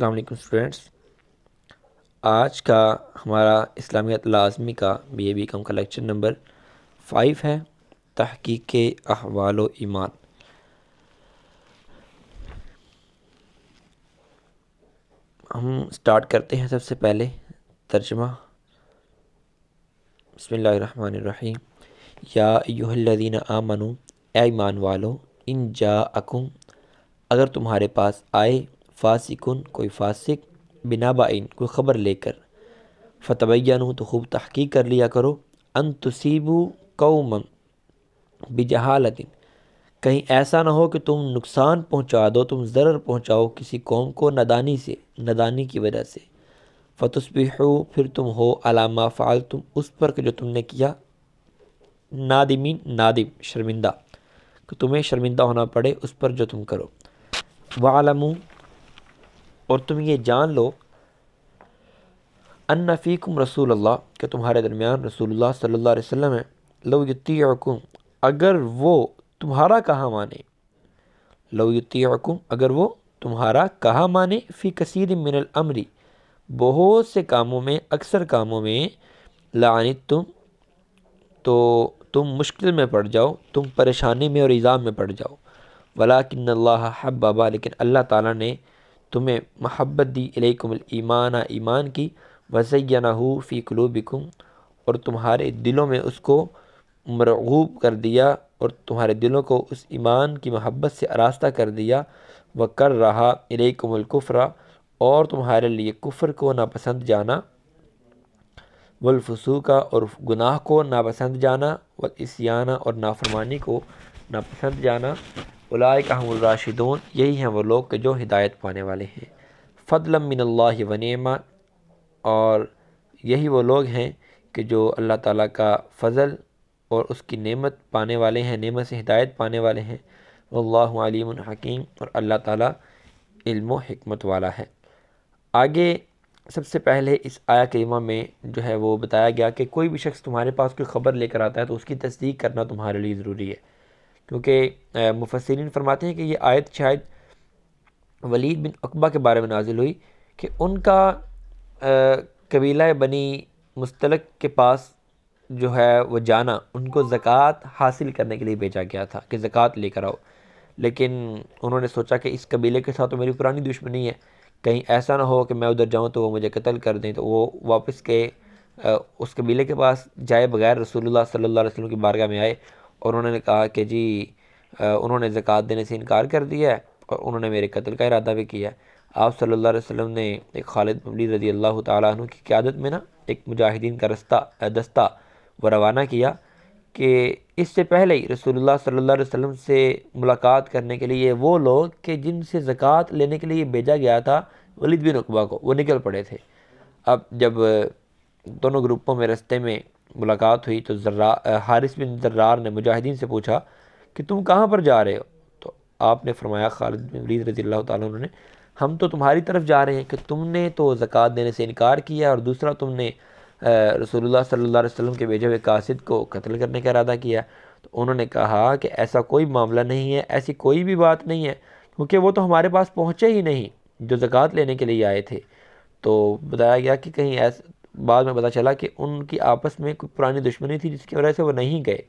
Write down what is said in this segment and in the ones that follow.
अस्सलाम वालेकुम स्टूडेंट्स आज का हमारा इस्लामियत लाजमी का बी ए बी कम का लेक्चर नंबर फाइव है तहकीक अहवाल ईमान हम स्टार्ट करते हैं सबसे पहले तर्जमा बसमीम या आ मनु ए ईमान वालो इन जा अकुम अगर तुम्हारे पास आए फासिकुन कोई फासिक बिना बाइन कोई ख़बर लेकर फतबैया हो तो खूब तहकीक कर लिया करो अन तुसीबू कौमन बिजहालतिन कहीं ऐसा ना हो कि तुम नुकसान पहुंचा दो तुम ज़र पहुंचाओ किसी कौम को नदानी से नदानी की वजह से फतस्बिहो फिर तुम हो अलामा फ़ाल तुम उस पर जो तुमने किया नादिमिन नादिम शर्मिंदा कि तुम्हें शर्मिंदा होना पड़े उस पर जो तुम करो वालमू और तुम ये जान लो अनफ़ीकुम रसूल अल्लाह के तुम्हारे दरमियान रसूलुल्लाह सल्लल्लाहु अलैहि वसल्लम है लो युतीकुम अगर वो तुम्हारा कहाँ माने लो युतीकुम अगर वो तुम्हारा कहा माने फ़ी कसीद मिनल अमरी बहुत से कामों में अक्सर कामों में लानित तुम तो तुम मुश्किल में पड़ जाओ तुम परेशानी में और इज़ाम में पड़ जाओ वलाकिन हब हब्बाबा लेकिन अल्लाह ताला ने तुम्हें महब्बत दी इलेकुमल ईमान ईमान की वसैना हो फ़ी कलूबिकुम और तुम्हारे दिलों में उसको मरगूब कर दिया और तुम्हारे दिलों को उस ईमान की महब्बत से आरास्ता कर दिया व कर रहा इलेकुमलकुफ़रा और तुम्हारे लिए कुफ़र को नापसंद जाना वलफसू का और गुनाह को नापसंद जाना व इसियाना और नाफरमानी को नापसंद जाना उलाय राशिदून यही हैं वो लोग के जो हिदायत पाने वाले हैं फ़दलम मिनल वनीमा और यही वो लोग हैं कि जो अल्लाह ताला का फ़ज़ल और उसकी नेमत पाने वाले हैं नेमत से हिदायत पाने वाले हैं अल्लाम हकीम और अल्लाह ताला इल्म हमत वाला है आगे सबसे पहले इस आया करीमा में जो है वो बताया गया कि कोई भी शख्स तुम्हारे पास कोई ख़बर लेकर आता है तो उसकी तस्दीक करना तुम्हारे लिए ज़रूरी है क्योंकि मुफसरिन फरमाते हैं कि ये आयत शायद वलीद बिन अकबा के बारे में नाजिल हुई कि उनका कबीला बनी मुस्तलक के पास जो है वो जाना उनको ज़क़़त हासिल करने के लिए भेजा गया था कि ज़क़़त लेकर आओ लेकिन उन्होंने सोचा कि इस कबीले के साथ तो मेरी पुरानी दुश्मनी है कहीं ऐसा ना हो कि मैं उधर जाऊँ तो वो मुझे कत्ल कर दें तो वो वापस के उस कबीले के पास जाए बगैर रसूलुल्लाह सल्लल्लाहु अलैहि वसल्लम की बारगाह में आए और उन्होंने कहा कि जी उन्होंने ज़क़़त देने से इनकार कर दिया है और उन्होंने मेरे कत्ल का इरादा भी किया है आप सल्ला अलैहि ने एक खालिद मबली रजी अल्लाह तु की क्यादत में ना एक मुजाहिदीन का रास्ता दस्ता व रवाना किया कि इससे पहले ही रसोल्ला सल्ला वसम से मुलाकात करने के लिए वो लोग कि जिनसे ज़क़़त लेने के लिए भेजा गया था वलिद बिन अकबा को वो निकल पड़े थे अब जब दोनों ग्रुपों में रस्ते में मुलाकात हुई तो जर्रा हारिस बिन जर्रार ने मुजाहिदीन से पूछा कि तुम कहाँ पर जा रहे हो तो आपने फरमाया खालिद बिन वलीद रजी अल्लाह तुमने हम तो तुम्हारी तरफ जा रहे हैं कि तुमने तो ज़क़़त देने से इनकार किया और दूसरा तुमने रसोल्ला सल्ला वसम के भेजे हुए कासिद को कत्ल करने का इरादा किया तो उन्होंने कहा कि ऐसा कोई मामला नहीं है ऐसी कोई भी बात नहीं है क्योंकि वो तो हमारे पास पहुँचे ही नहीं जो ज़क़़त लेने के लिए आए थे तो बताया गया कि कहीं ऐसा बाद में पता चला कि उनकी आपस में कोई पुरानी दुश्मनी थी जिसकी वजह से वो नहीं गए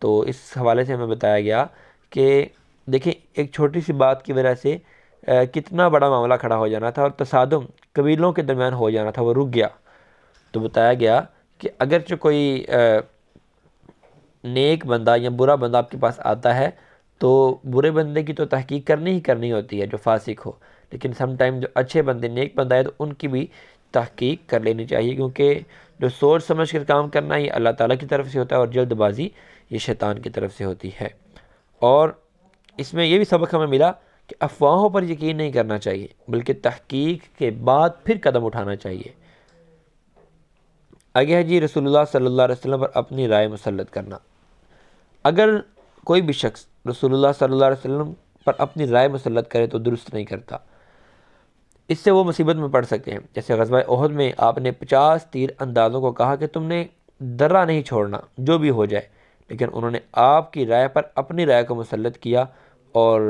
तो इस हवाले से हमें बताया गया कि देखें एक छोटी सी बात की वजह से आ, कितना बड़ा मामला खड़ा हो जाना था और तसादम कबीलों के दरमियान हो जाना था वो रुक गया तो बताया गया कि अगर जो कोई आ, नेक बंदा या बुरा बंदा आपके पास आता है तो बुरे बंदे की तो तहकीक करनी ही करनी होती है जो फासिक हो लेकिन समाइम जो अच्छे बंदे नेक बंदा है तो उनकी भी तहकीक कर लेनी चाहिए क्योंकि जो सोच समझ कर काम करना ये अल्लाह ताला की तरफ से होता है और जल्दबाजी ये शैतान की तरफ से होती है और इसमें यह भी सबक हमें मिला कि अफवाहों पर यकीन नहीं करना चाहिए बल्कि तहकीक के बाद फिर कदम उठाना चाहिए आगे है जी रसूलुल्लाह सल्लल्लाहु अलैहि वसल्लम पर अपनी राय मुसलत करना अगर कोई भी शख्स रसूलुल्लाह सल्लल्लाहु अलैहि वसल्लम पर अपनी राय मुसलत करे तो दुरुस्त नहीं करता इससे वो मुसीबत में पड़ सकते हैं जैसे गजबा अहद में आपने पचास तीर अंदाज़ों को कहा कि तुमने दर्रा नहीं छोड़ना जो भी हो जाए लेकिन उन्होंने आपकी राय पर अपनी राय को मुसलत किया और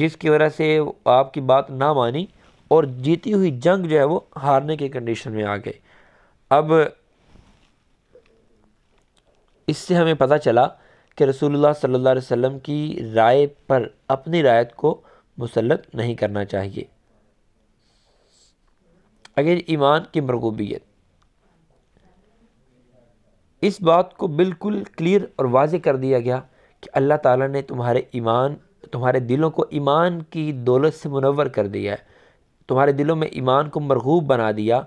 जिसकी वजह से आपकी बात ना मानी और जीती हुई जंग जो है वो हारने की कंडीशन में आ गई अब इससे हमें पता चला कि रसूलुल्लाह सल्लल्लाहु अलैहि वसल्लम की राय पर अपनी रायत को मुसलत नहीं करना चाहिए अगे ईमान की मरगूबियत इस बात को बिल्कुल क्लियर और वाज कर दिया गया कि अल्लाह ताला ने तुम्हारे ईमान तुम्हारे दिलों को ईमान की दौलत से मुनवर कर दिया है तुम्हारे दिलों में ईमान को मरगूब बना दिया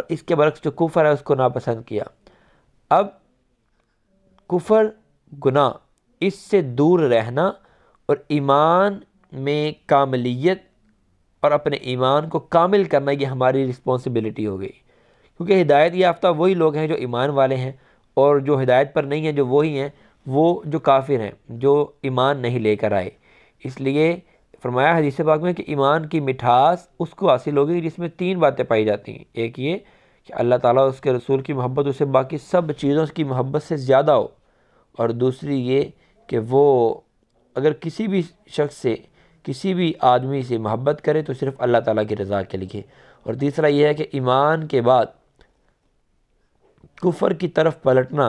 और इसके बरक्स जो कुफ़र है उसको नापसंद किया अब कुफ़र गुना इससे दूर रहना और ईमान में कामलीत और अपने ईमान को कामिल करना ये हमारी रिस्पॉन्सिबिलिटी हो गई क्योंकि हिदायत याफ्ता वही लोग हैं जो ईमान वाले हैं और जो हिदायत पर नहीं हैं जो वही हैं वो जो काफिर हैं जो ईमान नहीं लेकर आए इसलिए फरमाया हदीस पाक में कि ईमान की मिठास उसको हासिल होगी जिसमें तीन बातें पाई जाती हैं एक ये कि अल्लाह ताला उसके रसूल की मोहब्बत उसे बाकी सब चीज़ों की मोहब्बत से ज़्यादा हो और दूसरी ये कि वो अगर किसी भी शख्स से किसी भी आदमी से मोहब्बत करे तो सिर्फ़ अल्लाह ताला की रज़ा के लिए और तीसरा यह है कि ईमान के बाद कुफर की तरफ पलटना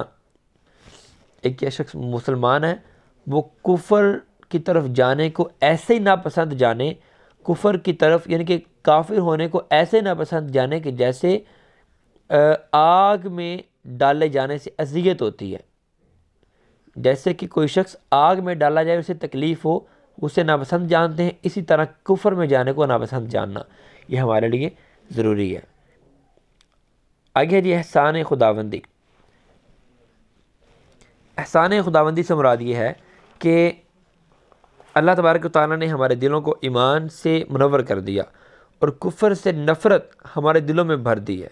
एक यह शख्स मुसलमान है वो कुफर की तरफ जाने को ऐसे ही नापसंद जाने कुफर की तरफ यानी कि काफिर होने को ऐसे नापसंद जाने कि जैसे आग में डाले जाने से अजियत होती है जैसे कि कोई शख्स आग में डाला जाए उसे तकलीफ़ हो उसे नापसंद जानते हैं इसी तरह कुफर में जाने को नापसंद जानना यह हमारे लिए ज़रूरी है आगे जी एहसान खुदाबंदी एहसान खुदाबंदी से मुराद ये है कि अल्लाह तबारक ताली ने हमारे दिलों को ईमान से मनवर कर दिया और कुफर से नफ़रत हमारे दिलों में भर दी है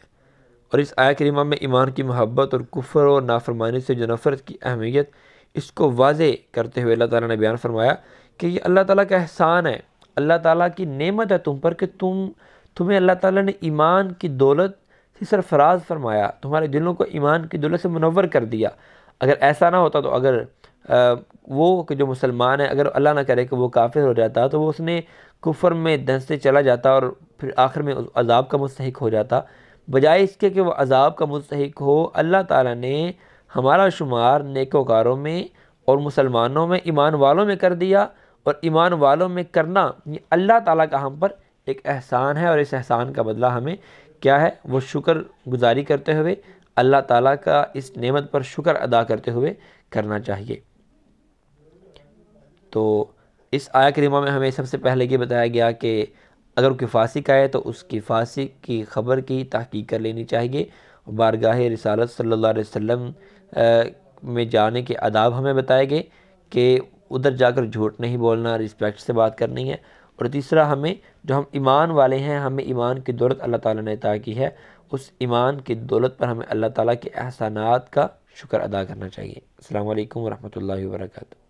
और इस आय करीमा में ईमान की मोहब्बत और कुफर और नाफरमानी से जो नफ़रत की अहमियत इसको वाज करते हुए अल्लाह ताली ने बयान फरमाया कि ये अल्लाह ताला का एहसान है अल्लाह ताला की नेमत है तुम पर कि तुम तुम्हें अल्लाह ताला ने ईमान की दौलत से सरफराज फरमाया तुम्हारे दिलों को ईमान की दौलत से मनवर कर दिया अगर ऐसा ना होता तो अगर आ, वो कि जो मुसलमान है अगर अल्लाह ना करे कि वो काफिर हो जाता तो वो उसने कुफर में दंसते चला जाता और फिर आखिर में अजाब का मुस्तक हो जाता बजाय इसके कि वह अजाब का मुस्तक हो अल्लाह ताला ने हमारा शुमार नेकोकारों में और मुसलमानों में ईमान वालों में कर दिया और ईमान वालों में करना ये अल्लाह ताला का हम पर एक एहसान है और इस एहसान का बदला हमें क्या है वो शुक्र गुजारी करते हुए अल्लाह ताला का इस नेमत पर शुक्र अदा करते हुए करना चाहिए तो इस आया करीमा में हमें सबसे पहले ये बताया गया कि अगर कोई फांसी का है तो उसकी फांसी की ख़बर की तहकीक कर लेनी चाहिए बारगाह रिसालत सल्लल्लाहु अलैहि वसल्लम में जाने के आदाब हमें बताए गए कि उधर जाकर झूठ नहीं बोलना रिस्पेक्ट से बात करनी है और तीसरा हमें जो हम ईमान वाले हैं हमें ईमान की दौलत अल्लाह ताला ने अता की है उस ईमान की दौलत पर हमें अल्लाह ताला के एहसानात का शुक्र अदा करना चाहिए अल्लाम वरहमल वर्का